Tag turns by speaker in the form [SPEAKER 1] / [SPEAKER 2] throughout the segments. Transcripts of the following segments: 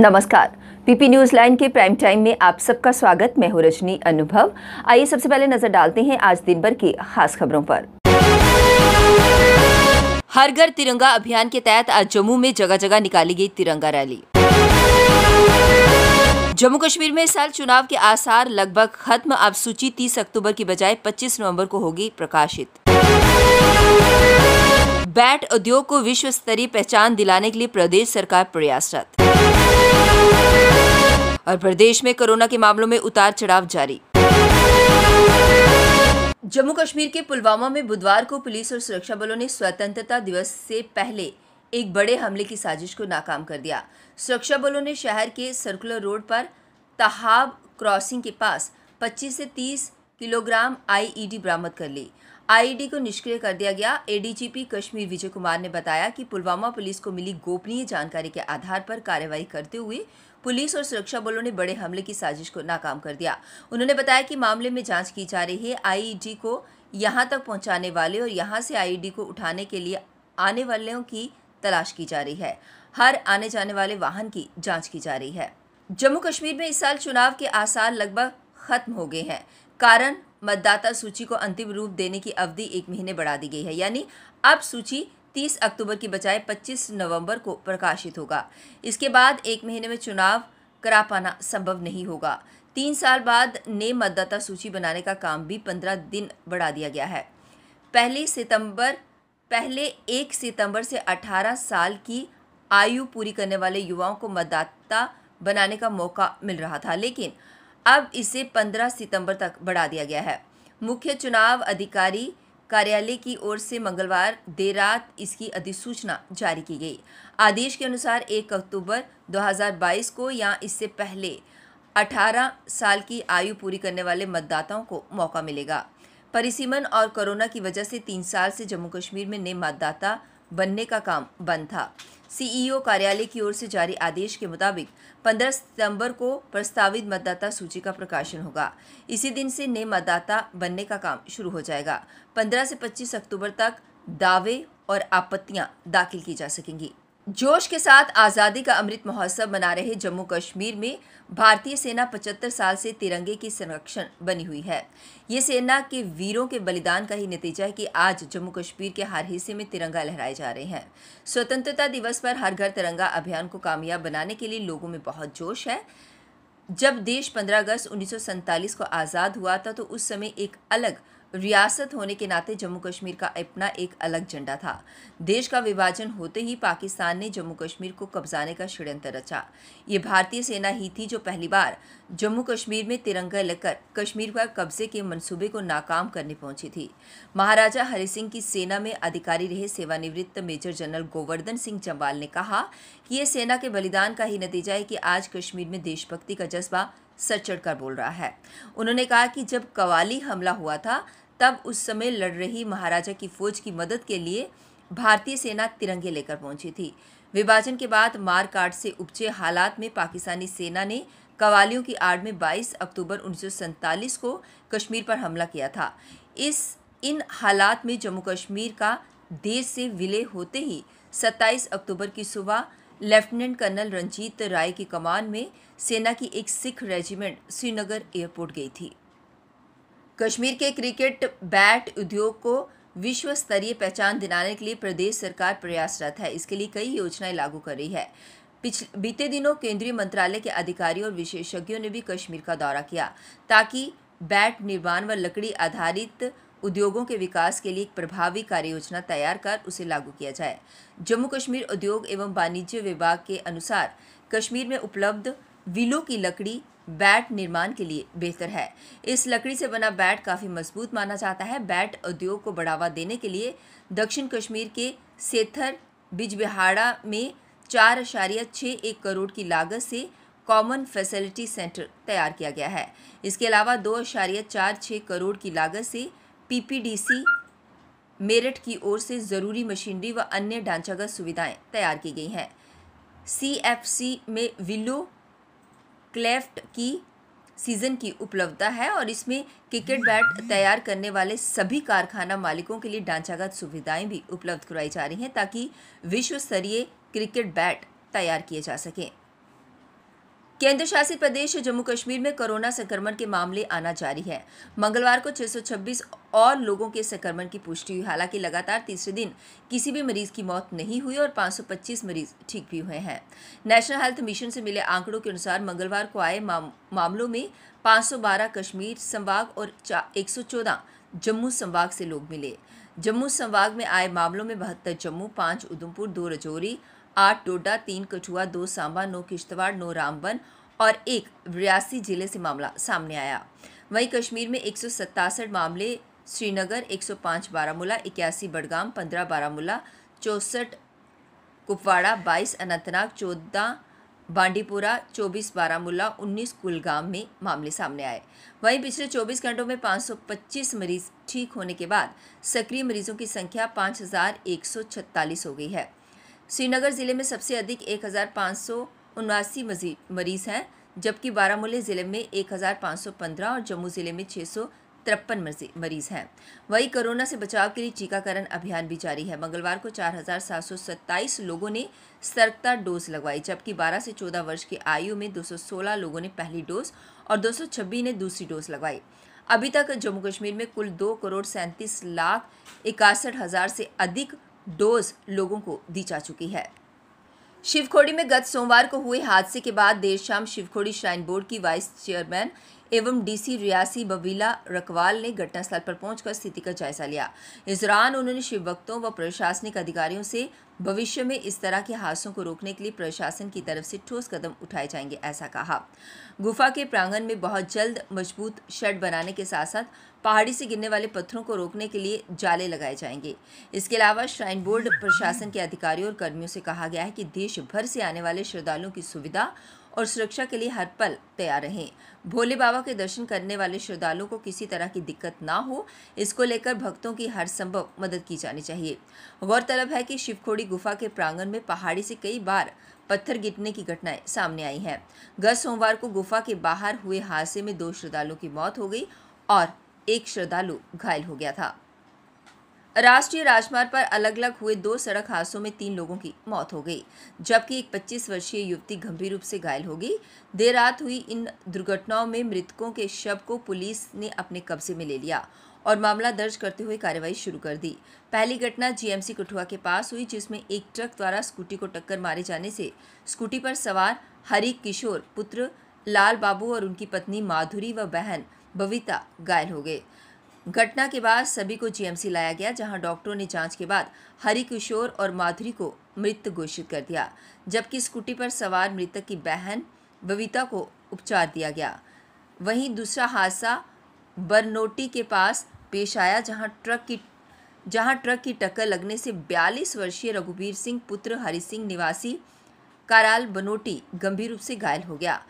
[SPEAKER 1] नमस्कार PP news line के prime time में आप सबका स्वागत मैं हूं रजनी अनुभव आइए सबसे पहले नजर डालते हैं आज दिन भर की खास खबरों पर हर घर तिरंगा अभियान के तहत आज जम्मू में जगह जगह निकाली गई तिरंगा रैली जम्मू कश्मीर में इस साल चुनाव के आसार लगभग खत्म अब सूची 30 अक्टूबर की बजाय 25 नवंबर को होगी प्रकाशित बैट उद्योग को विश्व स्तरीय पहचान दिलाने के लिए प्रदेश सरकार प्रयासरत और प्रदेश में कोरोना के मामलों में उतार चढ़ाव जारी जम्मू कश्मीर के पुलवामा में बुधवार को पुलिस और सुरक्षा बलों ने स्वतंत्रता दिवस से पहले एक बड़े हमले की साजिश को नाकाम कर दिया सुरक्षा बलों ने शहर के सर्कुलर रोड पर तहाब क्रॉसिंग के पास 25 से 30 किलोग्राम आईईडी बरामद कर ली आईईडी को निष्क्रिय कर दिया गया एडीजीपी कश्मीर विजय कुमार ने बताया कि पुलवामा पुलिस को मिली गोपनीय जानकारी के आधार पर कार्रवाई करते हुए पुलिस और सुरक्षा बलों ने बड़े हमले की साजिश को नाकाम कर दिया उन्होंने बताया कि मामले में जांच की जा रही है आईईडी को यहां तक पहुंचाने वाले और यहां से आईईडी को उठाने के लिए आने वालों की तलाश की जा रही है हर आने जाने वाले वाहन की जाँच की जा रही है जम्मू कश्मीर में इस साल चुनाव के आसार लगभग खत्म हो गए हैं कारण मतदाता सूची को अंतिम रूप देने की अवधि एक महीने बढ़ा दी गई है यानी अब सूची 30 अक्टूबर की बजाय 25 नवंबर को प्रकाशित होगा इसके बाद एक महीने में चुनाव करा पाना संभव नहीं होगा तीन साल बाद नए मतदाता सूची बनाने का काम भी पंद्रह दिन बढ़ा दिया गया है पहली सितंबर पहले एक सितंबर से अठारह साल की आयु पूरी करने वाले युवाओं को मतदाता बनाने का मौका मिल रहा था लेकिन अब इसे 15 सितंबर तक बढ़ा दिया गया है मुख्य चुनाव अधिकारी कार्यालय की ओर से मंगलवार देर रात इसकी अधिसूचना जारी की गई आदेश के अनुसार 1 अक्टूबर 2022 को या इससे पहले 18 साल की आयु पूरी करने वाले मतदाताओं को मौका मिलेगा परिसीमन और कोरोना की वजह से तीन साल से जम्मू कश्मीर में नए मतदाता बनने का काम बंद था सीईओ कार्यालय की ओर से जारी आदेश के मुताबिक 15 सितंबर को प्रस्तावित मतदाता सूची का प्रकाशन होगा इसी दिन से नए मतदाता बनने का काम शुरू हो जाएगा 15 से 25 अक्टूबर तक दावे और आपत्तियां दाखिल की जा सकेंगी जोश के साथ आज़ादी का अमृत महोत्सव मना रहे जम्मू कश्मीर में भारतीय सेना 75 साल से तिरंगे की संरक्षण बनी हुई है ये सेना के वीरों के बलिदान का ही नतीजा है कि आज जम्मू कश्मीर के हर हिस्से में तिरंगा लहराए जा रहे हैं स्वतंत्रता दिवस पर हर घर तिरंगा अभियान को कामयाब बनाने के लिए लोगों में बहुत जोश है जब देश पंद्रह अगस्त उन्नीस को आज़ाद हुआ था तो उस समय एक अलग रियासत होने के नाते जम्मू कश्मीर का अपना एक अलग झंडा था देश का विभाजन होते ही पाकिस्तान ने जम्मू कश्मीर को कब्जाने का षड्यंत्र रचा ये भारतीय सेना ही थी जो पहली बार जम्मू कश्मीर में तिरंगा लेकर कश्मीर पर कब्जे के मंसूबे को नाकाम करने पहुंची थी महाराजा हरि सिंह की सेना में अधिकारी रहे सेवानिवृत्त मेजर जनरल गोवर्धन सिंह चंबाल ने कहा कि यह सेना के बलिदान का ही नतीजा है कि आज कश्मीर में देशभक्ति का जज्बा सर चढ़कर बोल रहा है उन्होंने कहा कि जब कवाली हमला हुआ था तब उस समय लड़ रही महाराजा की फौज की मदद के लिए भारतीय सेना तिरंगे लेकर पहुंची थी विभाजन के बाद मारकाट से उपजे हालात में पाकिस्तानी सेना ने कवालियों की आड़ में 22 अक्टूबर उन्नीस को कश्मीर पर हमला किया था इस इन हालात में जम्मू कश्मीर का देश से विलय होते ही 27 अक्टूबर की सुबह लेफ्टिनेंट कर्नल रंजीत राय की कमान में सेना की एक सिख रेजिमेंट श्रीनगर एयरपोर्ट गई थी कश्मीर के क्रिकेट बैट उद्योग को विश्व स्तरीय पहचान दिलाने के लिए प्रदेश सरकार प्रयासरत है इसके लिए कई योजनाएं लागू कर रही है पिछले बीते दिनों केंद्रीय मंत्रालय के अधिकारियों और विशेषज्ञों ने भी कश्मीर का दौरा किया ताकि बैट निर्माण व लकड़ी आधारित उद्योगों के विकास के लिए एक प्रभावी कार्य योजना तैयार कर उसे लागू किया जाए जम्मू कश्मीर उद्योग एवं वाणिज्य विभाग के अनुसार कश्मीर में उपलब्ध विलो की लकड़ी बैट निर्माण के लिए बेहतर है इस लकड़ी से बना बैट काफ़ी मजबूत माना जाता है बैट उद्योग को बढ़ावा देने के लिए दक्षिण कश्मीर के सेथर बिजबिहाड़ा में चार अशारिया छः एक करोड़ की लागत से कॉमन फैसिलिटी सेंटर तैयार किया गया है इसके अलावा दो अशारिया चार छः करोड़ की लागत से पीपीडीसी मेरठ की ओर से ज़रूरी मशीनरी व अन्य ढांचागत सुविधाएं तैयार की गई हैं सीएफसी में विलो क्लेफ्ट की सीज़न की उपलब्धता है और इसमें क्रिकेट बैट तैयार करने वाले सभी कारखाना मालिकों के लिए ढांचागत सुविधाएं भी उपलब्ध करवाई जा रही हैं ताकि विश्व स्तरीय क्रिकेट बैट तैयार किए जा सकें केंद्र शासित प्रदेश जम्मू कश्मीर में कोरोना संक्रमण के मामले आना जारी है मंगलवार को 626 और लोगों के संक्रमण की पुष्टि हुई हालांकि लगातार तीसरे दिन किसी भी मरीज की मौत नहीं हुई और 525 मरीज ठीक भी हुए हैं नेशनल हेल्थ मिशन से मिले आंकड़ों के अनुसार मंगलवार को आए माम, मामलों में 512 कश्मीर संभाग और एक जम्मू संभाग से लोग मिले जम्मू संभाग में आए मामलों में बहत्तर जम्मू पाँच उधमपुर दो रजौरी आठ डोडा तीन कठुआ दो सांबा नौ किश्तवाड़ नौ रामबन और एक रियासी जिले से मामला सामने आया वहीं कश्मीर में एक मामले श्रीनगर 105 बारामूला इक्यासी बडगाम पंद्रह बारामूला चौंसठ कुपवाड़ा बाईस अनंतनाग चौदह बांडीपुरा 24 बारामूला 19 कुलगाम में मामले सामने आए वहीं पिछले 24 घंटों में 525 मरीज ठीक होने के बाद सक्रिय मरीजों की संख्या छत्तालीस हो गई है श्रीनगर ज़िले में सबसे अधिक एक हज़ार पाँच सौ मरीज़ हैं जबकि बारामूला ज़िले में एक हज़ार पाँच सौ पंद्रह और जम्मू ज़िले में छः सौ तिरपन मरीज हैं वहीं कोरोना से बचाव के लिए टीकाकरण अभियान भी जारी है मंगलवार को 4,727 लोगों ने सतर्कता डोज लगवाई जबकि 12 से 14 वर्ष की आयु में 216 लोगों ने पहली डोज और 226 ने दूसरी डोज लगवाई अभी तक जम्मू कश्मीर में कुल दो करोड़ सैंतीस लाख इकसठ हज़ार से अधिक डोज लोगों को दी जा चुकी है शिवखोड़ी में गत सोमवार को हुए हादसे के बाद देर शाम शिवखोड़ी श्राइन बोर्ड की वाइस चेयरमैन एवं डीसी रियासी बबीला रकवाल ने घटनास्थल पर पहुंचकर स्थिति का जायजा लिया इस दौरान उन्होंने शिवभक्तों व प्रशासनिक अधिकारियों से भविष्य में इस तरह के हादसों को रोकने के लिए प्रशासन की तरफ से ठोस कदम उठाए जाएंगे ऐसा कहा गुफा के प्रांगण में बहुत जल्द मजबूत शेड बनाने के साथ साथ पहाड़ी से गिरने वाले पत्थरों को रोकने के लिए जाले लगाए जाएंगे इसके अलावा श्राइन बोर्ड प्रशासन के अधिकारियों और कर्मियों से कहा गया है कि देश भर से आने वाले श्रद्धालुओं की सुविधा और सुरक्षा के लिए हर पल तैयार रहें भोले बाबा के दर्शन करने वाले श्रद्धालुओं को किसी तरह की दिक्कत ना हो इसको लेकर भक्तों की हर संभव मदद की जानी चाहिए गौरतलब है कि शिवखोड़ी गुफा के प्रांगण में पहाड़ी से कई बार पत्थर गिरने की घटनाएं सामने आई हैं गत सोमवार को गुफा के बाहर हुए हादसे में दो श्रद्धालुओं की मौत हो गई और एक श्रद्धालु घायल हो गया था राष्ट्रीय राजमार्ग पर अलग अलग हुए दो सड़क हादसों में तीन लोगों की मौत हो गई जबकि एक 25 वर्षीय युवती गंभीर रूप से घायल हो गई देर रात हुई इन दुर्घटनाओं में मृतकों के शव को पुलिस ने अपने कब्जे में ले लिया और मामला दर्ज करते हुए कार्रवाई शुरू कर दी पहली घटना जीएमसी कठुआ के पास हुई जिसमें एक ट्रक द्वारा स्कूटी को टक्कर मारे जाने से स्कूटी पर सवार हरि किशोर पुत्र लाल बाबू और उनकी पत्नी माधुरी व बहन बबीता घायल हो गए घटना के बाद सभी को जीएमसी लाया गया जहां डॉक्टरों ने जांच के बाद हरि किशोर और माधुरी को मृत घोषित कर दिया जबकि स्कूटी पर सवार मृतक की बहन बबीता को उपचार दिया गया वहीं दूसरा हादसा बरनोटी के पास पेश आया जहां ट्रक की जहां ट्रक की टक्कर लगने से 42 वर्षीय रघुवीर सिंह पुत्र हरि सिंह निवासी काराल बनोटी गंभीर रूप से घायल हो गया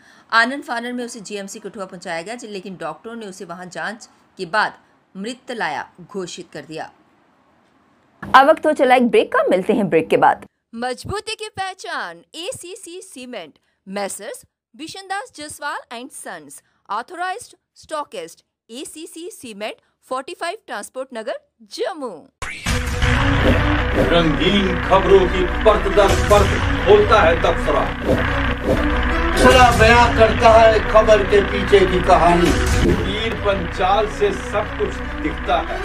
[SPEAKER 1] आनंद फानन में उसे जीएमसी कठुआ पहुंचाया गया लेकिन डॉक्टरों ने उसे वहां जांच के बाद मृत लाया घोषित कर दिया अब वक्त हो चला एक ब्रेक का मिलते हैं ब्रेक के बाद मजबूती की पहचान A C C cement Messrs Bishandas Jaswal and sons authorised stockist C cement 45 transport Nagar Jammu
[SPEAKER 2] रंगीन खबरों की परत दर परत होता है तबसरा तबसरा बयां करता है खबर के पीछे की कहानी पंचाल से सब कुछ दिखता है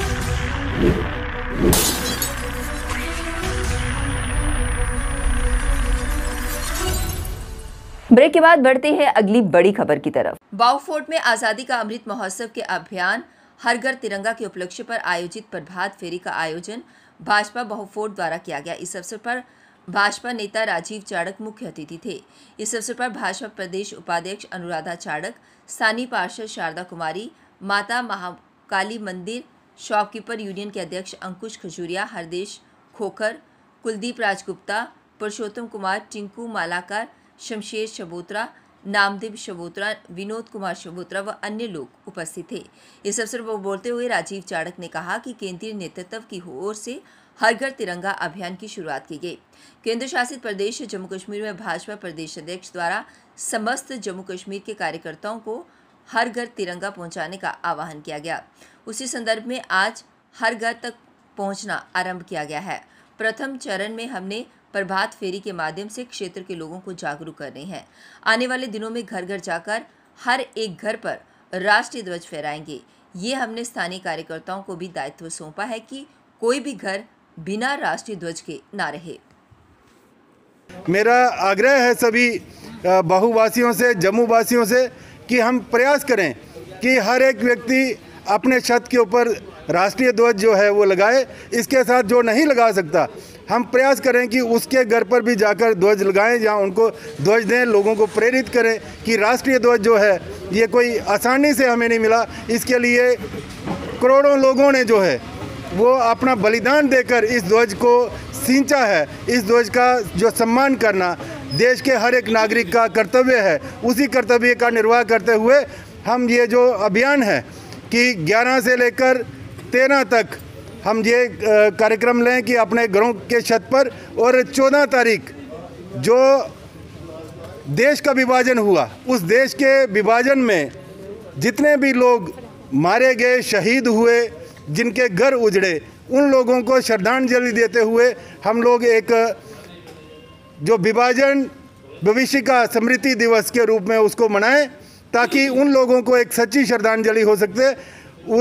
[SPEAKER 1] ब्रेक के बाद बढ़ते हैं अगली बड़ी खबर की तरफ बाउफोर्ट में आज़ादी का अमृत महोत्सव के अभियान हर घर तिरंगा के उपलक्ष्य पर आयोजित प्रभात फेरी का आयोजन भाजपा बहुफोर्ट द्वारा किया गया इस अवसर पर भाजपा नेता राजीव चाड़क मुख्य अतिथि थे इस अवसर पर भाजपा प्रदेश उपाध्यक्ष अनुराधा चाड़क स्थानीय पार्षद शारदा कुमारी माता महाकाली मंदिर शॉपकीपर यूनियन के अध्यक्ष अंकुश खजूरिया हरदेश खोखर कुलदीप राजगुप्ता पुरुषोत्तम कुमार टिंकू मालाकार शमशेर शबोत्रा नामदेव शबोत्रा विनोद कुमार शबोत्रा व अन्य लोग उपस्थित थे इस अवसर पर बोलते हुए राजीव चाड़क ने कहा कि केंद्रीय नेतृत्व की ओर से हर घर तिरंगा अभियान की शुरुआत की गई केंद्र शासित प्रदेश जम्मू कश्मीर में भाजपा प्रदेश अध्यक्ष द्वारा समस्त जम्मू कश्मीर के कार्यकर्ताओं को हर घर तिरंगा पहुंचाने का आह्वान किया गया उसी संदर्भ में आज हर घर तक पहुंचना आरंभ किया गया है प्रथम चरण में हमने प्रभात फेरी के माध्यम से क्षेत्र के लोगों को जागरूक कर रहे हैं आने वाले दिनों में घर घर जाकर हर एक घर पर राष्ट्रीय ध्वज फहराएंगे ये हमने स्थानीय कार्यकर्ताओं को भी दायित्व सौंपा है कि कोई भी घर बिना राष्ट्रीय ध्वज के ना रहे
[SPEAKER 2] मेरा आग्रह है सभी बाहुवासियों से जम्मू वासियों से कि हम प्रयास करें कि हर एक व्यक्ति अपने छत के ऊपर राष्ट्रीय ध्वज जो है वो लगाए इसके साथ जो नहीं लगा सकता हम प्रयास करें कि उसके घर पर भी जाकर ध्वज लगाएं या उनको ध्वज दें लोगों को प्रेरित करें कि राष्ट्रीय ध्वज जो है ये कोई आसानी से हमें नहीं मिला इसके लिए करोड़ों लोगों ने जो है वो अपना बलिदान देकर इस ध्वज को सींचा है इस ध्वज का जो सम्मान करना देश के हर एक नागरिक का कर्तव्य है उसी कर्तव्य का निर्वाह करते हुए हम ये जो अभियान है कि 11 से लेकर 13 तक हम ये कार्यक्रम लें कि अपने घरों के छत पर और 14 तारीख जो देश का विभाजन हुआ उस देश के विभाजन में जितने भी लोग मारे गए शहीद हुए जिनके घर उजड़े उन लोगों को श्रद्धांजलि देते हुए हम लोग एक जो विभाजन भविष्य का स्मृति दिवस के रूप में उसको मनाएं ताकि उन लोगों को एक सच्ची श्रद्धांजलि हो सकते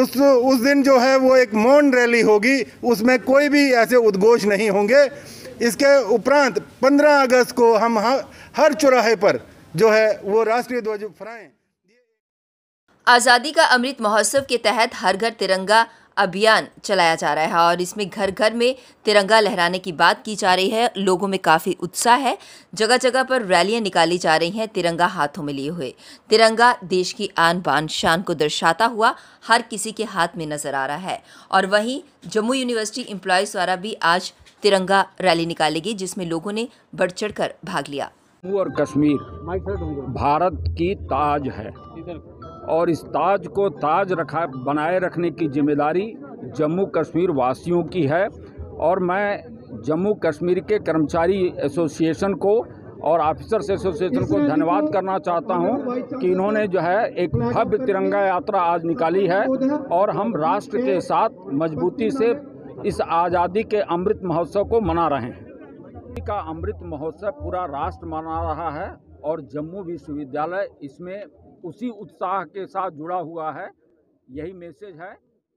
[SPEAKER 2] उस उस दिन जो है वो एक मौन रैली होगी उसमें कोई भी ऐसे उद्घोष नहीं होंगे इसके उपरांत 15 अगस्त को हम हर चौराहे पर जो है वो राष्ट्रीय ध्वज फहराएं
[SPEAKER 1] आज़ादी का अमृत महोत्सव के तहत हर घर तिरंगा अभियान चलाया जा रहा है और इसमें घर घर में तिरंगा लहराने की बात की जा रही है लोगों में काफ़ी उत्साह है जगह जगह पर रैलियां निकाली जा रही हैं तिरंगा हाथों में लिए हुए तिरंगा देश की आन बान शान को दर्शाता हुआ हर किसी के हाथ में नज़र आ रहा है और वहीं जम्मू यूनिवर्सिटी एम्प्लॉयज़ द्वारा भी आज तिरंगा रैली निकालेगी जिसमें लोगों ने बढ़ चढ़ भाग लिया
[SPEAKER 2] जम्मू और कश्मीर भारत की ताज है और इस ताज को ताज रखा बनाए रखने की जिम्मेदारी जम्मू कश्मीर वासियों की है और मैं जम्मू कश्मीर के कर्मचारी एसोसिएशन को और ऑफिसर्स एसोसिएशन को धन्यवाद करना चाहता हूं कि इन्होंने जो है एक भव्य तिरंगा यात्रा आज निकाली है और हम राष्ट्र के साथ मजबूती से इस आज़ादी के अमृत महोत्सव को मना रहे हैं का अमृत महोत्सव पूरा राष्ट्र मना रहा है और जम्मू विश्वविद्यालय इसमें उसी उत्साह के साथ जुड़ा हुआ है यही मैसेज है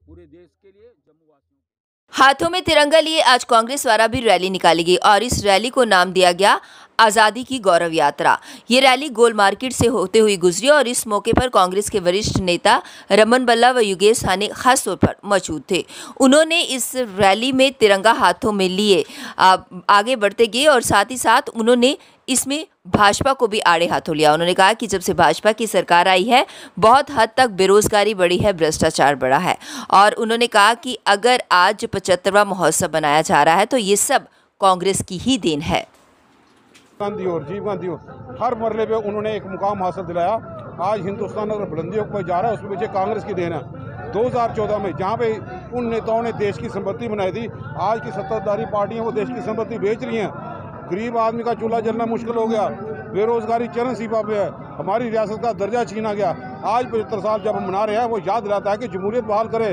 [SPEAKER 2] पूरे देश के
[SPEAKER 1] लिए जम्मू वासियों हाथों में तिरंगा लिए आज कांग्रेस द्वारा भी रैली निकाली गई और इस रैली को नाम दिया गया आज़ादी की गौरव यात्रा ये रैली गोल मार्केट से होते हुए गुजरी और इस मौके पर कांग्रेस के वरिष्ठ नेता रमन बल्ला व युगेश हानी खास तौर पर मौजूद थे उन्होंने इस रैली में तिरंगा हाथों में लिए आगे बढ़ते गए और साथ ही साथ उन्होंने इसमें भाजपा को भी आड़े हाथों लिया उन्होंने कहा कि जब से भाजपा की सरकार आई है बहुत हद तक बेरोजगारी बढ़ी है भ्रष्टाचार बढ़ा है और उन्होंने कहा कि अगर आज पचहत्तरवा महोत्सव बनाया जा रहा है तो ये सब कांग्रेस की ही देन है
[SPEAKER 2] गांधी और जीव गांधी हर मरले पे उन्होंने एक मुकाम हासिल दिलाया आज हिंदुस्तान अगर बुलंदियों पर जा रहा है उसमें पीछे कांग्रेस की देन है 2014 में जहाँ पे उन नेताओं ने देश की संपत्ति बनाई थी आज की सत्ताधारी पार्टियाँ वो देश की संपत्ति बेच रही हैं गरीब आदमी का चूल्हा जलना मुश्किल हो गया बेरोज़गारी चरण सीमा पे है हमारी रियासत का दर्जा छीना गया आज पचहत्तर साल जब हम मना रहे हैं वो याद रहता है कि जमहूरियत बहाल करें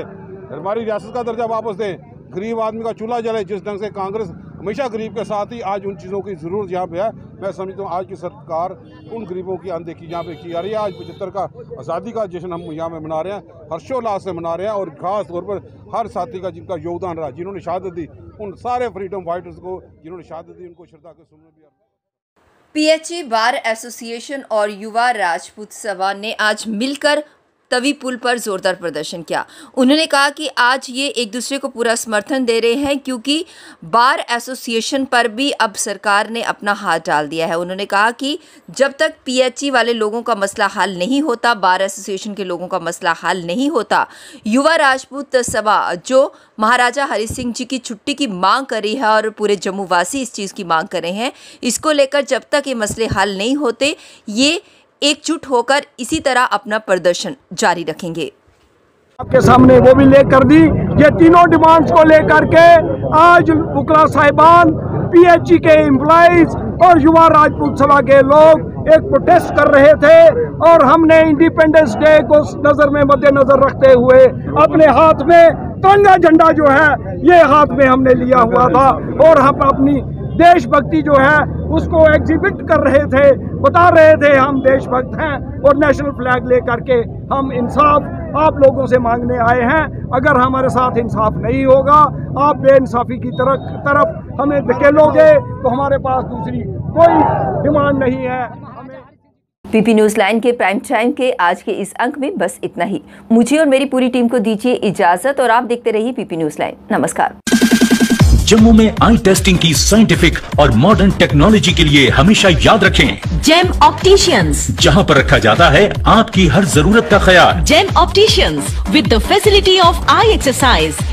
[SPEAKER 2] हमारी रियासत का दर्जा वापस दें गरीब आदमी का चूल्हा जले जिस ढंग से कांग्रेस हमेशा गरीब के साथ ही आज उन चीज़ों की ज़रूरत यहाँ पे है मैं समझता हूँ आज की सरकार उन गरीबों की अनदेखी यहाँ पे की जा रही है आज पचहत्तर का आज़ादी का जश्न हम यहाँ पे मना रहे हैं हर्षोल्लास से मना रहे हैं और खास तौर पर हर साथी का जिनका योगदान रहा जिन्होंने शहादत दी उन सारे फ्रीडम फाइटर्स को जिन्होंने शहादत दी उनको श्रद्धा के सुनने भी
[SPEAKER 1] पीएचई बार एसोसिएशन और युवा राजपूत सभा ने आज मिलकर तवी पुल पर जोरदार प्रदर्शन किया उन्होंने कहा कि आज ये एक दूसरे को पूरा समर्थन दे रहे हैं क्योंकि बार एसोसिएशन पर भी अब सरकार ने अपना हाथ डाल दिया है उन्होंने कहा कि जब तक पीएचई वाले लोगों का मसला हल नहीं होता बार एसोसिएशन के लोगों का मसला हल नहीं होता युवा राजपूत सभा जो महाराजा हरि सिंह जी की छुट्टी की मांग कर रही है और पूरे जम्मूवासी इस चीज़ की मांग कर रहे हैं इसको लेकर जब तक ये मसले हल नहीं होते ये एकजुट होकर इसी तरह अपना प्रदर्शन जारी रखेंगे
[SPEAKER 2] आपके सामने वो भी लेकर दी ये तीनों डिमांड्स को लेकर के आज बुकला साहिबान पीएचई e के एम्प्लॉज और युवा राजपूत सभा के लोग एक प्रोटेस्ट कर रहे थे और हमने इंडिपेंडेंस डे को नजर में मद्देनजर रखते हुए अपने हाथ में तिरंगा झंडा जो है ये हाथ में हमने लिया हुआ था और हम अपनी देशभक्ति जो है उसको एग्जिबिट कर रहे थे बता रहे थे हम देशभक्त हैं और नेशनल फ्लैग लेकर के हम इंसाफ आप लोगों से मांगने आए हैं अगर हमारे साथ इंसाफ नहीं होगा आप बेइंसाफ़ी की तरफ तरफ हमें धकेलोगे तो हमारे पास दूसरी कोई डिमांड नहीं है
[SPEAKER 1] पीपी न्यूज लाइन के प्राइम टाइम के आज के इस अंक में बस इतना ही मुझे और मेरी पूरी टीम को दीजिए इजाजत और आप देखते रहिए पीपी न्यूज लाइन नमस्कार
[SPEAKER 2] जम्मू में आई टेस्टिंग की साइंटिफिक और मॉडर्न टेक्नोलॉजी के लिए हमेशा याद रखें जेम ऑप्टिशियंस जहां पर रखा जाता है आपकी हर जरूरत का ख्याल Gem opticians with the facility of eye exercise